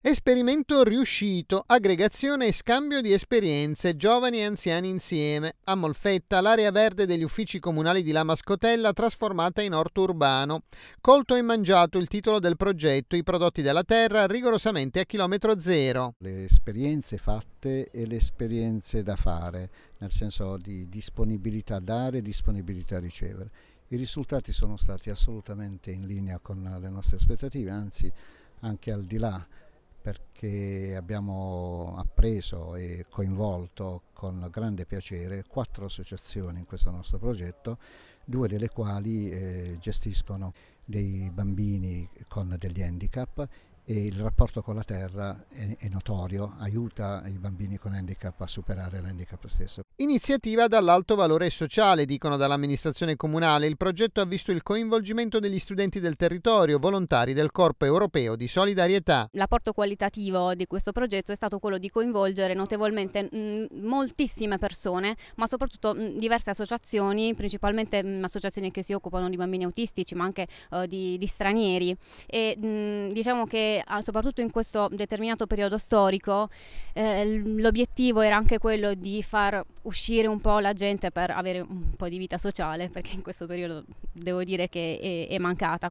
Esperimento riuscito, aggregazione e scambio di esperienze, giovani e anziani insieme. A Molfetta, l'area verde degli uffici comunali di Lama Scotella trasformata in orto urbano. Colto e mangiato il titolo del progetto, i prodotti della terra rigorosamente a chilometro zero. Le esperienze fatte e le esperienze da fare, nel senso di disponibilità a dare e disponibilità a ricevere. I risultati sono stati assolutamente in linea con le nostre aspettative, anzi anche al di là perché abbiamo appreso e coinvolto con grande piacere quattro associazioni in questo nostro progetto, due delle quali eh, gestiscono dei bambini con degli handicap e il rapporto con la terra è, è, notorio, aiuta i bambini con handicap a superare l'handicap stesso. Iniziativa dall'alto valore sociale, dicono dall'amministrazione comunale. Il progetto ha visto il coinvolgimento degli studenti del territorio, volontari del Corpo Europeo di Solidarietà. L'apporto qualitativo di questo progetto è stato quello di coinvolgere notevolmente moltissime persone, ma soprattutto diverse associazioni, principalmente associazioni che si occupano di bambini autistici, ma anche eh, di, di, stranieri. E, diciamo che soprattutto in questo determinato periodo storico eh, l'obiettivo era anche quello di far uscire un po' la gente per avere un po' di vita sociale, perché in questo periodo devo dire che è, è mancata.